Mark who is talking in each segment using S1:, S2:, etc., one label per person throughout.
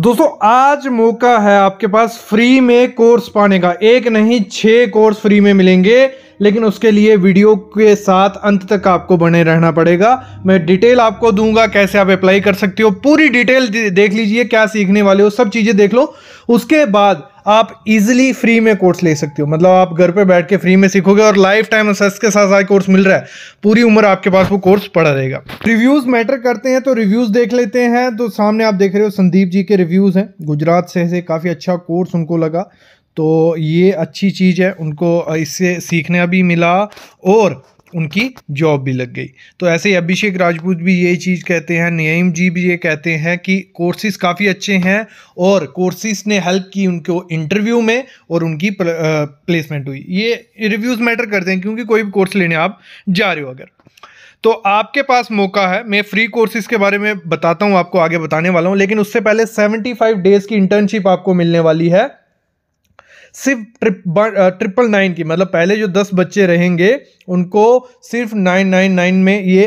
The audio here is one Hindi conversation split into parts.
S1: दोस्तों आज मौका है आपके पास फ्री में कोर्स पाने का एक नहीं छह कोर्स फ्री में मिलेंगे लेकिन उसके लिए वीडियो के साथ अंत तक आपको बने रहना पड़ेगा मैं डिटेल आपको दूंगा कैसे आप अप्लाई कर सकते हो पूरी डिटेल देख लीजिए क्या सीखने वाले हो सब चीज़ें देख लो उसके बाद आप इजिली फ्री में कोर्स ले सकते हो मतलब आप घर पे बैठ के फ्री में सीखोगे और लाइफ टाइम असेस के साथ साथ कोर्स मिल रहा है पूरी उम्र आपके पास वो कोर्स पड़ा रहेगा रिव्यूज मैटर करते हैं तो रिव्यूज देख लेते हैं तो सामने आप देख रहे हो संदीप जी के रिव्यूज हैं गुजरात से, से काफ़ी अच्छा कोर्स उनको लगा तो ये अच्छी चीज़ है उनको इससे सीखने भी मिला और उनकी जॉब भी लग गई तो ऐसे ही अभिषेक राजपूत भी यही चीज़ कहते हैं नियम जी भी ये कहते हैं कि कोर्सेज काफ़ी अच्छे हैं और कोर्सेज ने हेल्प की उनको इंटरव्यू में और उनकी प्लेसमेंट हुई ये रिव्यूज़ मैटर करते हैं क्योंकि कोई भी कोर्स लेने आप जा रहे हो अगर तो आपके पास मौका है मैं फ्री कोर्सेज के बारे में बताता हूँ आपको आगे बताने वाला हूँ लेकिन उससे पहले 75 डेज़ की इंटर्नशिप आपको मिलने वाली है सिर्फ ट्रिप ट्रिपल नाइन की मतलब पहले जो दस बच्चे रहेंगे उनको सिर्फ नाइन नाइन नाइन में ये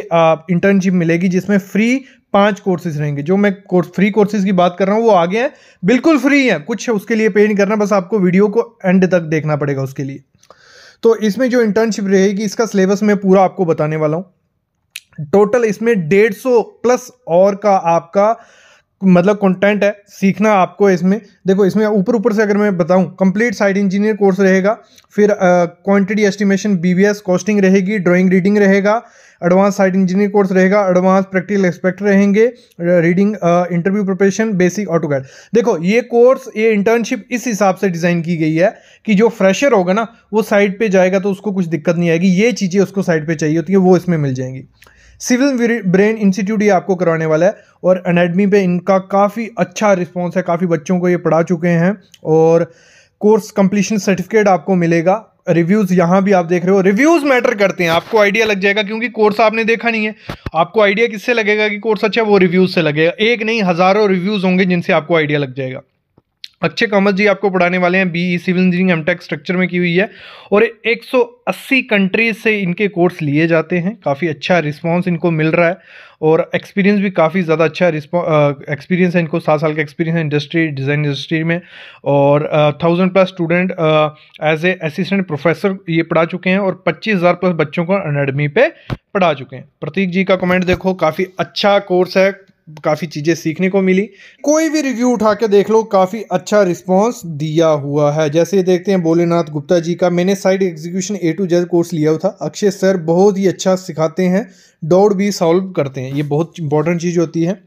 S1: इंटर्नशिप मिलेगी जिसमें फ्री पांच कोर्सेज रहेंगे जो मैं कोर्स फ्री कोर्सेज की बात कर रहा हूँ वो आगे हैं बिल्कुल फ्री हैं कुछ उसके लिए पे नहीं करना बस आपको वीडियो को एंड तक देखना पड़ेगा उसके लिए तो इसमें जो इंटर्नशिप रहेगी इसका सिलेबस मैं पूरा आपको बताने वाला हूँ टोटल इसमें डेढ़ सौ प्लस और का आपका मतलब कंटेंट है सीखना आपको इसमें देखो इसमें ऊपर ऊपर से अगर मैं बताऊं कंप्लीट साइट इंजीनियर कोर्स रहेगा फिर क्वांटिटी एस्टिमेशन बीबीएस कॉस्टिंग रहेगी ड्राइंग रीडिंग रहेगा एडवांस साइट इंजीनियर कोर्स रहेगा एडवांस प्रैक्टिकल एक्सपेक्ट रहेंगे reading interview preparation basic auto guide देखो ये कोर्स ये इंटर्नशिप इस हिसाब से डिज़ाइन की गई है कि जो फ्रेशर होगा ना वो साइट पर जाएगा तो उसको कुछ दिक्कत नहीं आएगी ये चीज़ें उसको साइट पर चाहिए होती है वो इसमें मिल जाएंगी सिविल ब्रेन इंस्टीट्यूट ये आपको कराने वाला है और अनेडमी पे इनका काफ़ी अच्छा रिस्पॉन्स है काफ़ी बच्चों को ये पढ़ा चुके हैं और कोर्स कंप्लीशन सर्टिफिकेट आपको मिलेगा रिव्यूज़ यहाँ भी आप देख रहे हो रिव्यूज़ मैटर करते हैं आपको आइडिया लग जाएगा क्योंकि कोर्स आपने देखा नहीं है आपको आइडिया किससे लगेगा कि कोर्स अच्छा है वो रिव्यूज़ से लगेगा एक नहीं हज़ारों रिव्यूज़ होंगे जिनसे आपको आइडिया लग जाएगा अच्छे कॉमर्स जी आपको पढ़ाने वाले हैं B civil engineering M Tech structure में की हुई है और 180 कंट्रीज से इनके कोर्स लिए जाते हैं काफ़ी अच्छा रिस्पांस इनको मिल रहा है और एक्सपीरियंस भी काफ़ी ज़्यादा अच्छा एक्सपीरियंस है इनको सात साल का एक्सपीरियंस है इंडस्ट्री डिज़ाइन इंडस्ट्री में और thousand plus student as a assistant professor ये पढ़ा चुके हैं और पच्चीस हज़ार प्लस बच्चों को अनडमी पे पढ़ा चुके हैं प्रतीक जी का कमेंट देखो काफ़ी अच्छा कोर्स है काफ़ी चीज़ें सीखने को मिली कोई भी रिव्यू उठा के देख लो काफ़ी अच्छा रिस्पांस दिया हुआ है जैसे देखते हैं भोलेनाथ गुप्ता जी का मैंने side execution A to Z course लिया हुआ था अक्षय सर बहुत ही अच्छा सिखाते हैं डाउट भी सॉल्व करते हैं ये बहुत इंपॉर्टेंट चीज़ होती है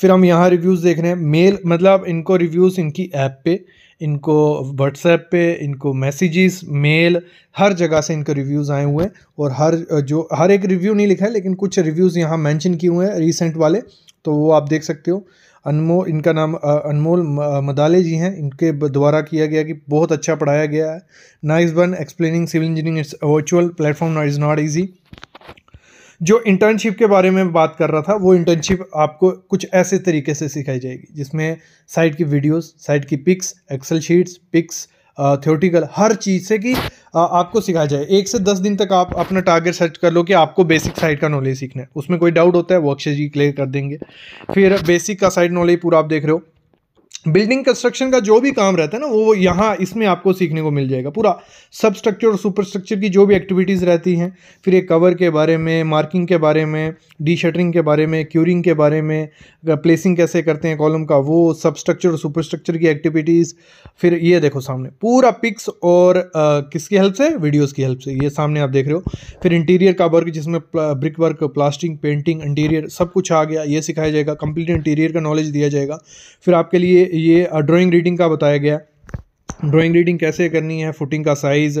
S1: फिर हम यहाँ रिव्यूज़ देख रहे हैं मेल मतलब इनको रिव्यूज़ इनकी ऐप पर इनको व्हाट्सएप पे इनको मैसेजेस मेल हर जगह से इनके रिव्यूज़ आए हुए हैं और हर जो हर एक रिव्यू नहीं लिखा है लेकिन कुछ रिव्यूज़ यहाँ मेंशन किए हुए हैं रिसेंट वाले तो वो आप देख सकते हो अनमोल इनका नाम अनमोल मदाले जी हैं इनके द्वारा किया गया कि बहुत अच्छा पढ़ाया गया है nice one explaining civil engineering its virtual platform is not easy जो इंटर्नशिप के बारे में बात कर रहा था वो इंटर्नशिप आपको कुछ ऐसे तरीके से सिखाई जाएगी जिसमें साइट की वीडियोस साइट की pics excel sheets pics theoretical हर चीज़ से कि आपको सिखाया जाए एक से दस दिन तक आप अपना टारगेट सेट कर लो कि आपको बेसिक साइट का नॉलेज सीखना है उसमें कोई डाउट होता है वर्कशीट जी क्लियर कर देंगे फिर बेसिक का साइट नॉलेज पूरा आप देख रहे हो बिल्डिंग कंस्ट्रक्शन का जो भी काम रहता है ना वो यहाँ इसमें आपको सीखने को मिल जाएगा पूरा सब स्ट्रक्चर और सुपर स्ट्रक्चर की जो भी एक्टिविटीज़ रहती हैं फिर एक कवर के बारे में मार्किंग के बारे में डी शटरिंग के बारे में क्यूरिंग के बारे में प्लेसिंग कैसे करते हैं कॉलम का वो सब स्ट्रक्चर और सुपर स्ट्रक्चर की एक्टिविटीज़ फिर ये देखो सामने पूरा पिक्स और आ, किसकी हेल्प से वीडियोज़ की हेल्प से ये सामने आप देख रहे हो फिर इंटीरियर का वर्क जिसमें brick work plastic painting interior सब कुछ आ गया ये सिखाया जाएगा कंप्लीट इंटीरियर का नॉलेज दिया जाएगा फिर आपके लिए ये ड्राइंग रीडिंग का बताया गया ड्राइंग रीडिंग कैसे करनी है फुटिंग का size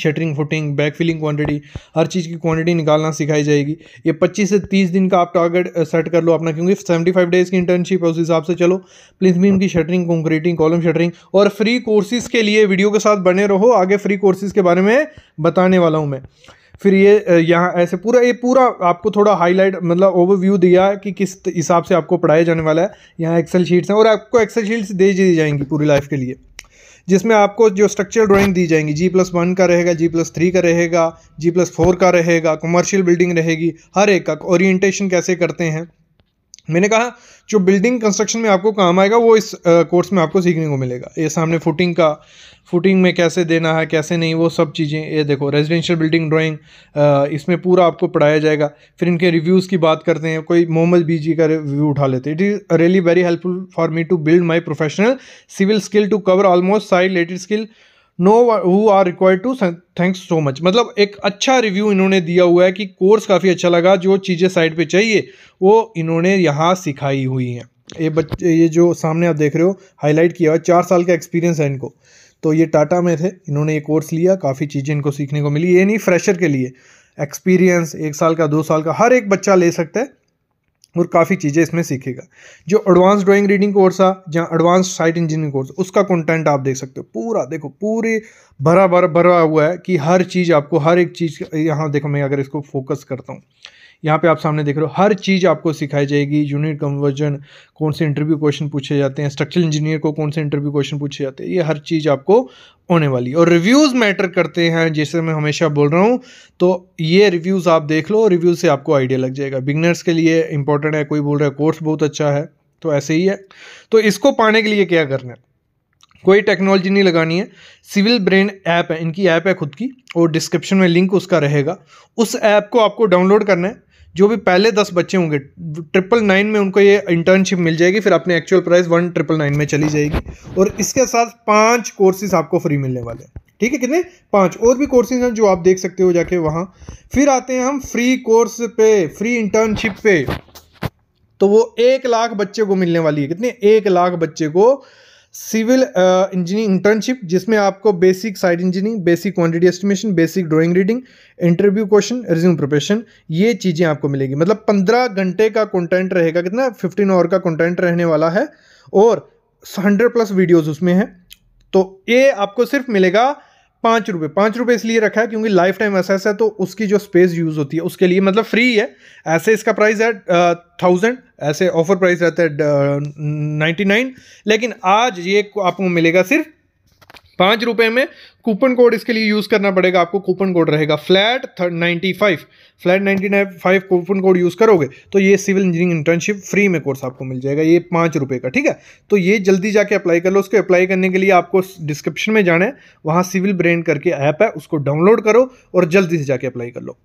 S1: shuttering footing back filling quantity हर चीज़ की क्वांटिटी निकालना सिखाई जाएगी ये 25 से 30 दिन का आप टारगेट सेट कर लो अपना क्योंकि 75 डेज़ की इंटर्नशिप है उस हिसाब से चलो प्लीज बीम की शटरिंग कंक्रीटिंग कॉलम शटरिंग और फ्री कोर्सेज़ के लिए वीडियो के साथ बने रहो आगे फ्री कोर्सेज़ के बारे में बताने वाला हूँ मैं फिर ये यहाँ ऐसे पूरा ये पूरा आपको थोड़ा हाईलाइट मतलब ओवरव्यू दिया कि किस हिसाब से आपको पढ़ाया जाने वाला है यहाँ एक्सेल शीट्स हैं और आपको एक्सेल शीट्स दे दी जाएंगी पूरी लाइफ के लिए जिसमें आपको जो स्ट्रक्चर ड्राइंग दी जाएंगी जी प्लस वन का रहेगा जी प्लस थ्री का रहेगा जी प्लस फोर का रहेगा कमर्शियल बिल्डिंग रहेगी हर एक का ओरिएंटेशन कैसे करते हैं मैंने कहा जो बिल्डिंग कंस्ट्रक्शन में आपको काम आएगा वो इस कोर्स में आपको सीखने को मिलेगा ये सामने फुटिंग का फुटिंग में कैसे देना है कैसे नहीं वो सब चीज़ें ये देखो रेजिडेंशियल बिल्डिंग ड्राइंग इसमें पूरा आपको पढ़ाया जाएगा फिर इनके रिव्यूज़ की बात करते हैं कोई मोहम्मद बी जी का रिव्यू उठा लेते हैं it is really very helpful for me to build my professional civil skill to cover almost side related skill no who are required to thanks so much मतलब एक अच्छा रिव्यू इन्होंने दिया हुआ है कि कोर्स काफ़ी अच्छा लगा जो चीज़ें साइड पे चाहिए वो इन्होंने यहाँ सिखाई हुई हैं ये बच्चे ये जो सामने आप देख रहे हो हाईलाइट किया हुआ चार साल का एक्सपीरियंस है इनको तो ये टाटा में थे इन्होंने ये कोर्स लिया काफ़ी चीज़ें इनको सीखने को मिली ये नहीं फ्रेशर के लिए एक्सपीरियंस एक साल का दो साल का हर एक बच्चा ले सकता है और काफ़ी चीज़ें इसमें सीखेगा जो एडवांस ड्राइंग रीडिंग कोर्स है जहाँ एडवांस साइट इंजीनियरिंग कोर्स उसका कंटेंट आप देख सकते हो पूरा देखो पूरे भरा भरा भरा हुआ है कि हर चीज़ आपको हर एक चीज़ यहाँ देखो मैं अगर इसको फोकस करता हूँ यहाँ पे आप सामने देख रहे हो हर चीज़ आपको सिखाई जाएगी यूनिट कन्वर्जन कौन से इंटरव्यू क्वेश्चन पूछे जाते हैं स्ट्रक्चरल इंजीनियर को कौन से इंटरव्यू क्वेश्चन पूछे जाते हैं ये हर चीज़ आपको होने वाली और रिव्यूज़ मैटर करते हैं जैसे मैं हमेशा बोल रहा हूँ तो ये रिव्यूज़ आप देख लो रिव्यूज़ से आपको आइडिया लग जाएगा बिगनर्स के लिए इंपॉर्टेंट है कोई बोल रहा है कोर्स बहुत अच्छा है तो ऐसे ही है तो इसको पाने के लिए क्या करना है कोई टेक्नोलॉजी नहीं लगानी है सिविल ब्रेन ऐप है इनकी ऐप है खुद की और डिस्क्रिप्शन में लिंक उसका रहेगा उस ऐप को आपको डाउनलोड करना है जो भी पहले दस बच्चे होंगे ट्रिपल नाइन में उनको ये इंटर्नशिप मिल जाएगी फिर अपने actual price one triple nine में चली जाएगी और इसके साथ पांच कोर्सेज आपको फ्री मिलने वाले हैं ठीक है कितने पांच और भी कोर्सेज हैं जो आप देख सकते हो जाके वहाँ फिर आते हैं हम फ्री कोर्स पे फ्री इंटर्नशिप पे तो वो एक लाख बच्चे को मिलने वाली है कितने एक लाख बच्चे को सिविल इंजीनियरिंग इंटर्नशिप जिसमें आपको basic side engineering basic quantity estimation basic drawing reading interview question resume preparation ये चीज़ें आपको मिलेगी मतलब पंद्रह घंटे का कंटेंट रहेगा कितना फिफ्टीन आवर का कंटेंट रहने वाला है और हंड्रेड प्लस वीडियोज़ उसमें हैं तो ये आपको सिर्फ मिलेगा पाँच रुपये पाँच रुपये इसलिए रखा है क्योंकि लाइफ टाइम ऐसा है तो उसकी जो स्पेस यूज़ होती है उसके लिए मतलब फ्री है ऐसे इसका प्राइस है थाउजेंड ऐसे ऑफर प्राइस रहता है नाइन्टी नाइन लेकिन आज ये आपको मिलेगा सिर्फ पाँच रुपये में कूपन कोड इसके लिए यूज़ करना पड़ेगा आपको कूपन कोड रहेगा flat ninety five flat ninety nine five coupon code use करोगे तो ये सिविल इंजीनियरिंग इंटर्नशिप फ्री में कोर्स आपको मिल जाएगा ये पाँच रुपये का ठीक है तो ये जल्दी जाके अप्लाई कर लो उसको अप्लाई करने के लिए आपको डिस्क्रिप्शन में जाना है वहाँ सिविल ब्रेन करके ऐप है उसको डाउनलोड करो और जल्दी से जाके अप्लाई कर लो